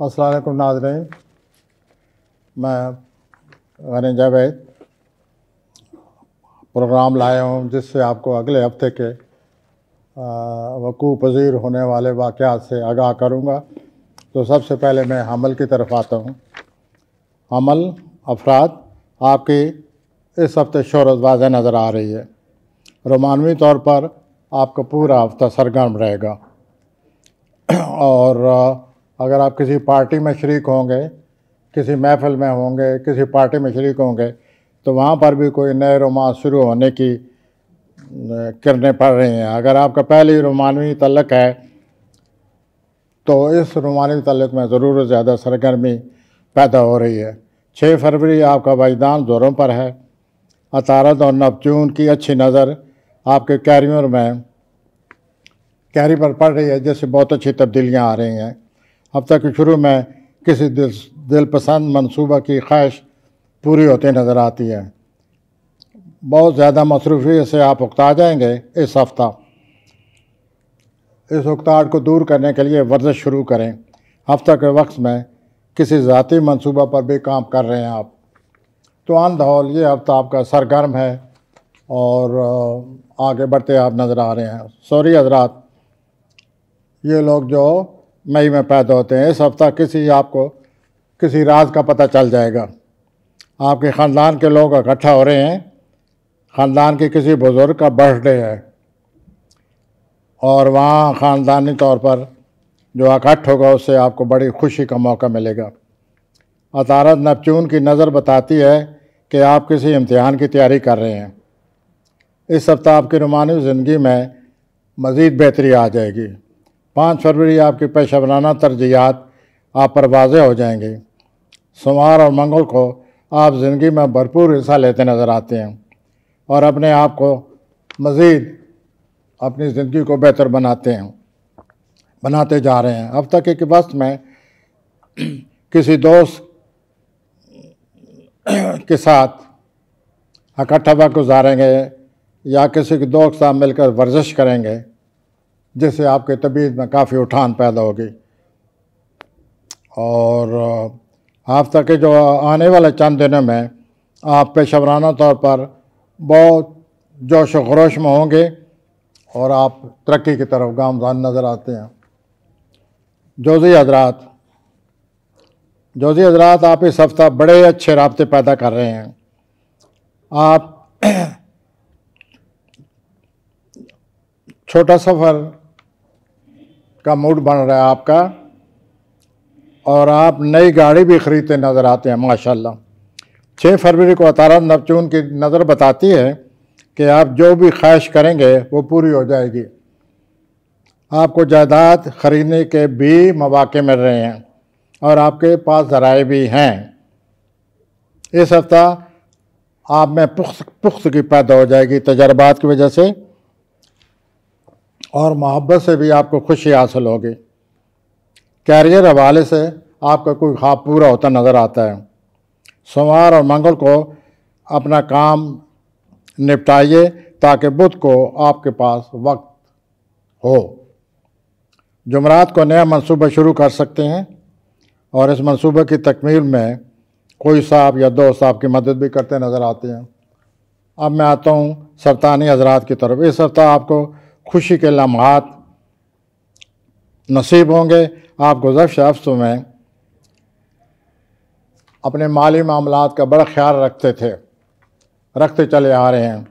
असलकुम नाजरें मैं गनी जावेद प्रोग्राम लाया हूँ जिससे आपको अगले हफ्ते के वकू पजीर होने वाले वाक़ से आगाह करूँगा तो सबसे पहले मैं हमल की तरफ आता हूँ हमल अफराद आपकी इस हफ्ते शोरत वाज नज़र आ रही है रोमानवी तौर पर आपका पूरा हफ्ता सरगर्म रहेगा और अगर आप किसी पार्टी में शरीक होंगे किसी महफिल में होंगे किसी पार्टी में शरीक होंगे तो वहाँ पर भी कोई नए रोमान शुरू होने की किरणें पड़ रही हैं अगर आपका पहले रोमानवी तलक है तो इस रोमानवी तलक में ज़रूर ज़्यादा सरगर्मी पैदा हो रही है छः फरवरी आपका वजदान जोरों पर है अतारत और नपचून की अच्छी नज़र आपके कैरियर में कैरी पर पड़ रही है जिससे बहुत अच्छी तब्दीलियाँ आ रही हैं हफ्ता के शुरू में किसी दिल दिलपसंद मनसूबा की ख्वाहिश पूरी होती नज़र आती है बहुत ज़्यादा मसरूफी से आप उकता जाएंगे इस हफ्ता इस उकताड़ को दूर करने के लिए वर्जिश शुरू करें हफ्ता के वक्त में किसी ज़ाती मनसूबा पर भी काम कर रहे हैं आप तो आन दौल ये हफ्ता आपका सरगर्म है और आगे बढ़ते आप नज़र आ रहे हैं सॉरी हजरात ये लोग जो मई में पैदा होते हैं इस हफ्ता किसी आपको किसी राज का पता चल जाएगा आपके ख़ानदान के लोग इकट्ठा हो रहे हैं ख़ानदान के किसी बुज़ुर्ग का बर्थडे है और वहाँ ख़ानदानी तौर पर जो इकट्ठ होगा उससे आपको बड़ी खुशी का मौका मिलेगा अतारत नपचून की नज़र बताती है कि आप किसी इम्तिहान की तैयारी कर रहे हैं इस सप्ताह आपकी रुमानी ज़िंदगी में मज़ीद बेहतरी आ जाएगी पाँच फरवरी आपकी पेशा बनाना तरजीहत आप पर वाजे हो जाएंगे सोमवार और मंगल को आप ज़िंदगी में भरपूर हिस्सा लेते नज़र आते हैं और अपने आप को मज़ीद अपनी ज़िंदगी को बेहतर बनाते हैं बनाते जा रहे हैं अब तक एक वक्त में किसी दोस्त के साथ इकट्ठा वक्त गुजारेंगे या किसी के दोस्त साथ मिलकर वर्जिश करेंगे जिससे आपके तबीयत में काफ़ी उठान पैदा होगी और आप तक जो आने वाले चंद दिनों में आप पेशवराना तौर पर बहुत जोश व खरोश में होंगे और आप तरक्की की तरफ गामजान नज़र आते हैं जोजी हजरात जोजी हजरात आप इस हफ्ता बड़े अच्छे रबते पैदा कर रहे हैं आप छोटा सफ़र का मूड बन रहा है आपका और आप नई गाड़ी भी ख़रीदते नज़र आते हैं माशाल्लाह छः फरवरी को अतारा नवचून की नज़र बताती है कि आप जो भी ख्वाहिश करेंगे वो पूरी हो जाएगी आपको जायदाद ख़रीदने के भी मौाक़े मिल रहे हैं और आपके पास ज़राए भी हैं इस हफ़्ता आप में पुख्त की पैदा हो जाएगी तजर्बात की वजह से और मोहब्बत से भी आपको खुशी हासिल होगी कैरियर हवाले से आपका कोई ख्वाब पूरा होता नज़र आता है सोमवार और मंगल को अपना काम निपटाइए ताकि बुध को आपके पास वक्त हो जुमरात को नया मंसूबा शुरू कर सकते हैं और इस मंसूबे की तकमील में कोई साहब या दोस्त आपकी मदद भी करते नज़र आते हैं अब मैं आता हूँ सरतानी हजरात की तरफ इस हफ्ता आपको खुशी के लम्हात नसीब होंगे आप गुजर हफ्तों में अपने माली मामला का बड़ा ख्याल रखते थे रखते चले आ रहे हैं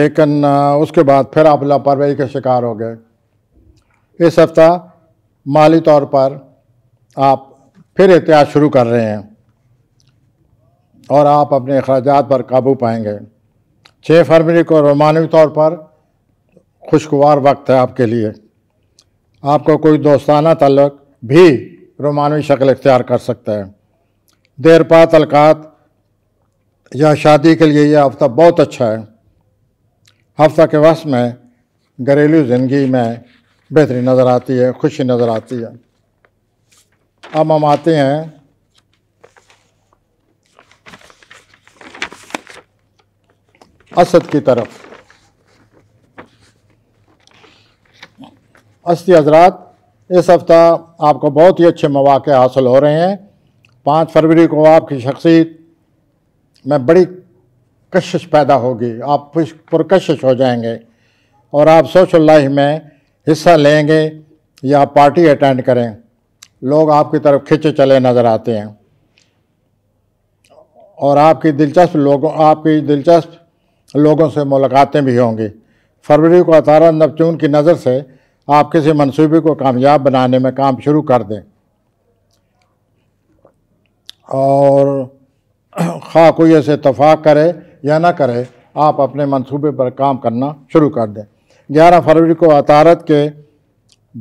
लेकिन उसके बाद फिर आप लापरवाही के शिकार हो गए इस हफ्ता माली तौर पर आप फिर एहतियात शुरू कर रहे हैं और आप अपने अखराज पर काबू पाएंगे छः फरवरी को रोमानवी तौर पर खुशगवार वक्त है आपके लिए आपको कोई दोस्ताना तलक भी रोमानवी शक्ल इख्तियार कर सकता है देरपा तलकात या शादी के लिए यह हफ्ता बहुत अच्छा है हफ्ता के वस में घरेलू ज़िंदगी में बेहतरी नज़र आती है खुशी नज़र आती है अब हम आते हैं असद की तरफ अस्ती हजरात इस हफ्ता आपको बहुत ही अच्छे मौाक़े हासिल हो रहे हैं पाँच फरवरी को आपकी शख्सियत में बड़ी कशिश पैदा होगी आप पुरकशिश हो जाएंगे और आप सोशल लाइफ में हिस्सा लेंगे या पार्टी अटेंड करें लोग आपकी तरफ खिंचे चले नज़र आते हैं और आपकी दिलचस्प लोगों आपकी दिलचस्प लोगों से मुलाकातें भी होंगी फरवरी को अतारा नपचून की नज़र से आप किसी मनसूबे को कामयाब बनाने में काम शुरू कर दें और खा कोई ऐसे इतफाक़ करे या ना करे आप अपने मनसूबे पर काम करना शुरू कर दें ग्यारह फरवरी को अतारत के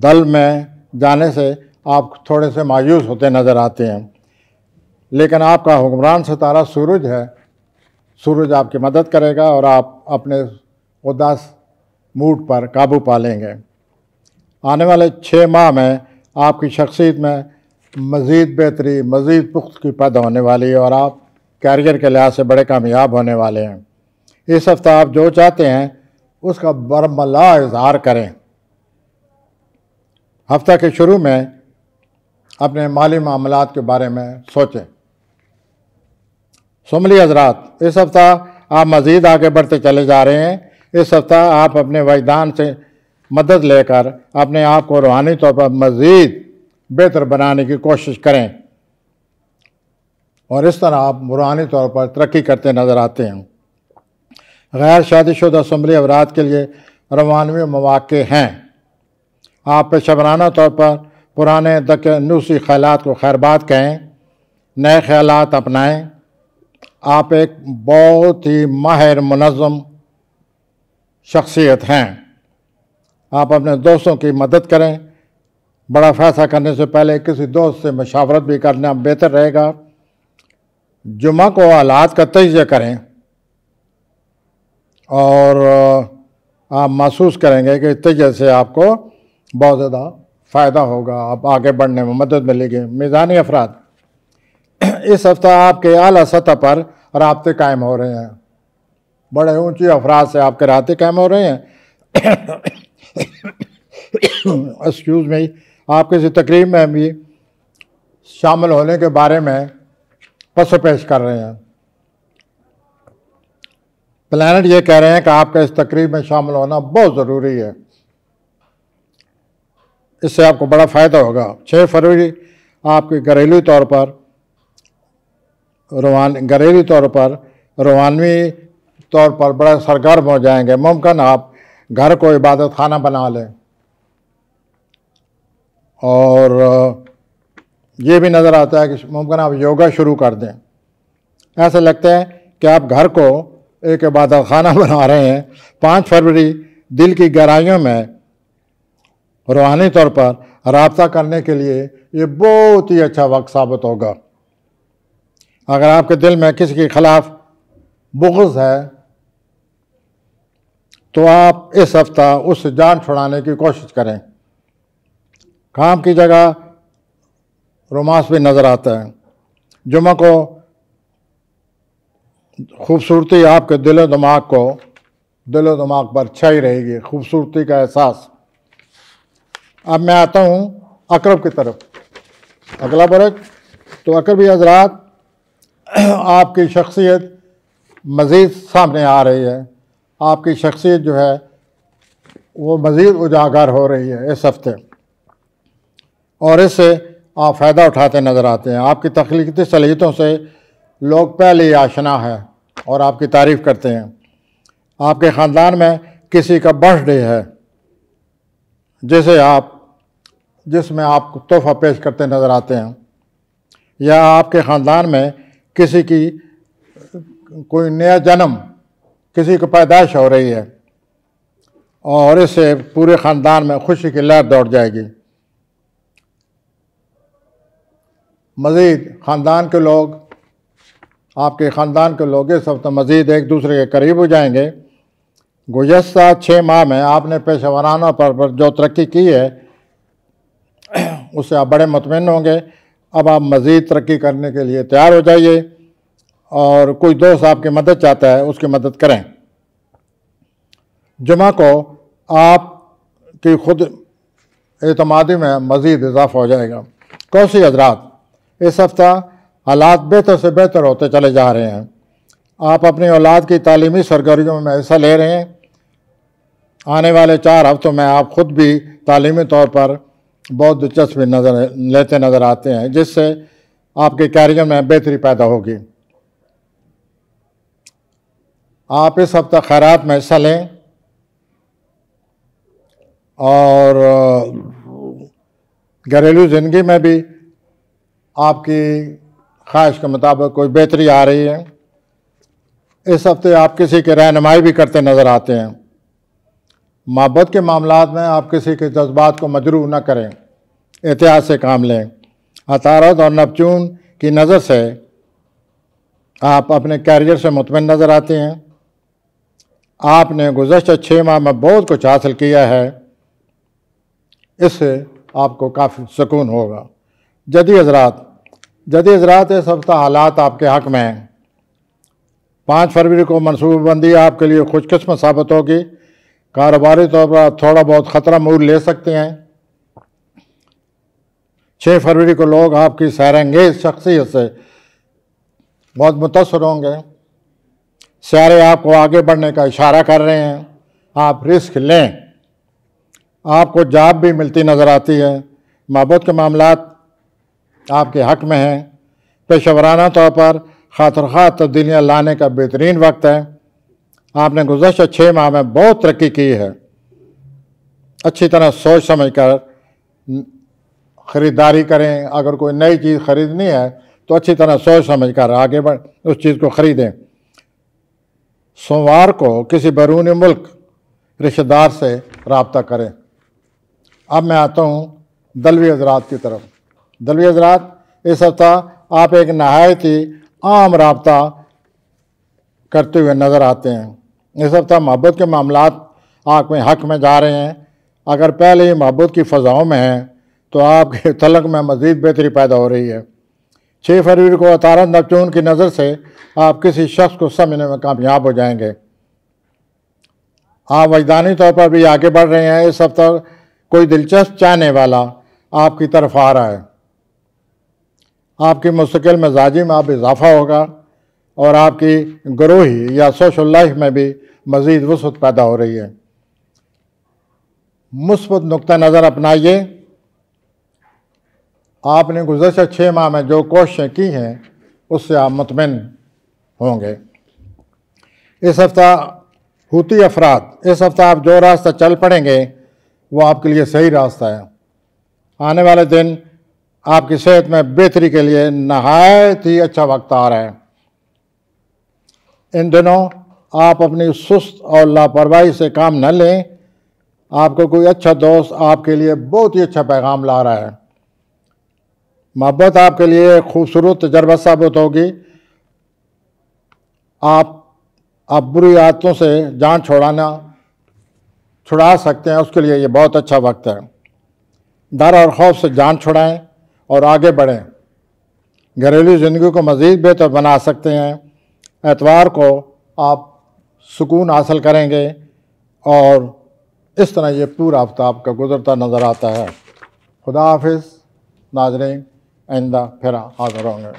दल में जाने से आप थोड़े से मायूस होते नज़र आते हैं लेकिन आपका हुक्मरान सितारा सूरज है सूरज आपकी मदद करेगा और आप अपने उदास मूड पर काबू पा लेंगे आने वाले छः माह में आपकी शख्सियत में मज़ीद बेहतरी मज़ीद की पैदा होने वाली है और आप कैरियर के लिहाज से बड़े कामयाब होने वाले हैं इस हफ्ता आप जो चाहते हैं उसका बरमला इजहार करें हफ्ता के शुरू में अपने माली मामलों के बारे में सोचें सुमली हजरात इस सप्ताह आप मज़ीद आगे बढ़ते चले जा रहे हैं इस सप्ताह आप अपने वजदान से मदद लेकर अपने आप को रूहानी तौर पर मज़ीद बेहतर बनाने की कोशिश करें और इस तरह आप रूहानी तौर पर तरक्की करते नज़र आते हैं गैर शादीशुदा समरी अवराद के लिए रवानवी मौाक़े हैं आप पेशबराना तौर पर पुराने दक नूसी ख्याल को खैरबाद कहें नए ख्याल अपनाएँ आप एक बहुत ही माहिर मनज़म शख्सियत हैं आप अपने दोस्तों की मदद करें बड़ा फैसला करने से पहले किसी दोस्त से मशावरत भी करना बेहतर रहेगा जुमा को हालात का तजिया करें और आप महसूस करेंगे कि तजिया से आपको बहुत ज़्यादा फ़ायदा होगा आप आगे बढ़ने में मदद मिलेगी मैदानी अफराद इस हफ़्ता आपके आला सतह पर रबते कायम हो रहे हैं बड़े ऊँचे अफराज से आपके रातें कायम हो रहे हैं एक्सक्यूज़ में आप किसी तकरीब में भी शामिल होने के बारे में पसो पेश कर रहे हैं प्लानट ये कह रहे हैं कि आपका इस तकरीब में शामिल होना बहुत ज़रूरी है इससे आपको बड़ा फ़ायदा होगा 6 फरवरी आपके घरेलू तौर पर रोमान घरेलू तौर पर रोमानवी तौर पर बड़ा सरगर्म हो जाएंगे मुमकिन आप घर को इबादत खाना बना लें और ये भी नज़र आता है कि मुमकिन आप योगा शुरू कर दें ऐसा लगता है कि आप घर को एक इबादत खाना बना रहे हैं पाँच फरवरी दिल की गहराइयों में रूहानी तौर पर रबता करने के लिए ये बहुत ही अच्छा वक्त साबित होगा अगर आपके दिल में किसी के खिलाफ बुग्ज है तो आप इस हफ्ता उससे जान छुड़ाने की कोशिश करें काम की जगह रोमांस भी नज़र आता है जुम्मे को खूबसूरती आपके दिलो दिमाग को दिलो दिमाग पर छाई रहेगी खूबसूरती का एहसास अब मैं आता हूँ अकरब की तरफ अगला बरक तो अकरबी हजरात आपकी शख्सियत मज़ीद सामने आ रही है आपकी शख्सियत जो है वो मज़ीद उजागर हो रही है इस हफ्ते और इससे आप फ़ायदा उठाते नज़र आते हैं आपकी तख्लीकी सलाहियतों से लोग पहले ही आशना है और आपकी तारीफ़ करते हैं आपके ख़ानदान में किसी का बर्थडे है जिसे आप जिसमें आप तोहफ़ा पेश करते नज़र आते हैं या आपके ख़ानदान में किसी की कोई नया जन्म किसी की पैदाइश हो रही है और इससे पूरे ख़ानदान में खुशी की लहर दौड़ जाएगी मज़ीद ख़ानदान के लोग आपके ख़ानदान के लोग इस हफ्ते मज़ीद एक दूसरे के करीब हो जाएंगे गुजस्त छः माह में आपने पेशेवराना पर, पर जो तरक्की की है उससे आप बड़े मतमिन होंगे अब आप मज़ीद तरक्की करने के लिए तैयार हो जाइए और कोई दोस्त आपकी मदद चाहता है उसकी मदद करें जुमा को आप की खुद अतमादी में मज़ीद इजाफा हो जाएगा कौशी हजरात इस हफ्ता हालात बेहतर से बेहतर होते चले जा रहे हैं आप अपनी औलाद की तालीमी सरगर्मियों में हिस्सा ले रहे हैं आने वाले चार हफ्तों में आप ख़ुद भी तालीमी तौर पर बहुत दिलचस्पी नज़र लेते नज़र आते हैं जिससे आपके कैरियर में बेहतरी पैदा होगी आप इस हफ्ता खैरात में हिस्सा लें और घरेलू ज़िंदगी में भी आपकी ख्वाहिश के मुताबिक कोई बेहतरी आ रही है इस हफ्ते आप किसी की रहनुमाई भी करते नज़र आते हैं महब्बत के मामला में आप किसी के जज्बात को मजरू न करें एहतियात से काम लें अतारत और नपचून की नज़र से आप अपने कैरियर से मुतमिन नज़र आते हैं आपने गुजशत छः माह में बहुत कुछ हासिल किया है इससे आपको काफ़ी सुकून होगा जदी हजरात जदी हजरात इस हफ्ता हालात आपके हक़ में हैं पाँच फरवरी को मनसूबाबंदी आपके लिए खुशकस्मत साबित होगी कारोबारी तौर पर आप थोड़ा बहुत ख़तरा मूल ले सकते हैं छः फरवरी को लोग आपकी सैरंगेज शख्सियत से बहुत मुतासर होंगे सारे आपको आगे बढ़ने का इशारा कर रहे हैं आप रिस्क लें आपको जॉब भी मिलती नज़र आती है महबूत के मामला आपके हक में हैं पेशवराना तौर पर खातर खा तब्दीलियाँ लाने का बेहतरीन वक्त है आपने गुजशत छः माह में बहुत तरक्की की है अच्छी तरह सोच समझ कर ख़रीदारी करें अगर कोई नई चीज़ ख़रीदनी है तो अच्छी तरह सोच समझ कर आगे बढ़ उस चीज़ को ख़रीदें सोमवार को किसी बैरूनी मुल्क रिश्तेदार से रबता करें अब मैं आता हूँ दलवी हजरात की तरफ दलवी हजरात इस हफ्ता आप एक नहायत ही आम रबता करते हुए नज़र आते हैं इस हफ्ता था के मामला आँख में हक में जा रहे हैं अगर पहले ही मोहब्बत की फ़ज़ाओं में हैं तो आपके तलक में मज़ीद बेहतरी पैदा हो रही है छः फरवरी को अतारा नपचून की नज़र से आप किसी शख्स को समझने में कामयाब हो जाएंगे आप वजदानी तौर पर भी आगे बढ़ रहे हैं इस हफ्ता कोई दिलचस्प चाहने वाला आपकी तरफ आ रहा है आपकी मुस्तकिल मिजाजी में आप इजाफ़ा होगा और आपकी ग्रोही या सोशल लाइफ में भी मज़ीद वसत पैदा हो रही है मुस्बत नुक़ नज़र अपनाइए आपने गुजशत छः माह में जो कोशिशें की हैं उससे आप मतमिन होंगे इस हफ्ता होती अफराद इस हफ्ता आप जो रास्ता चल पड़ेंगे वो आपके लिए सही रास्ता है आने वाले दिन आपकी सेहत में बेहतरी के लिए नहायत ही अच्छा वक्त आ रहा है इन दिनों आप अपनी सुस्त और लापरवाही से काम न लें आपको कोई अच्छा दोस्त आपके लिए बहुत ही अच्छा पैगाम ला रहा है मोहब्बत आपके लिए खूबसूरत तजर्बा साबित होगी आप आप बुरी आदतों से जान छोड़ाना छुड़ा सकते हैं उसके लिए ये बहुत अच्छा वक्त है डर और खौफ से जान छुड़ाएं और आगे बढ़ें घरेलू ज़िंदगी को मज़ीद बेहतर बना सकते हैं एतवार को आप सुकून हासिल करेंगे और इस तरह ये पूरा आफ्ताब का गुजरता नज़र आता है खुदा हाफिज़ नाजरें आइंदा फिर हाजिर होंगे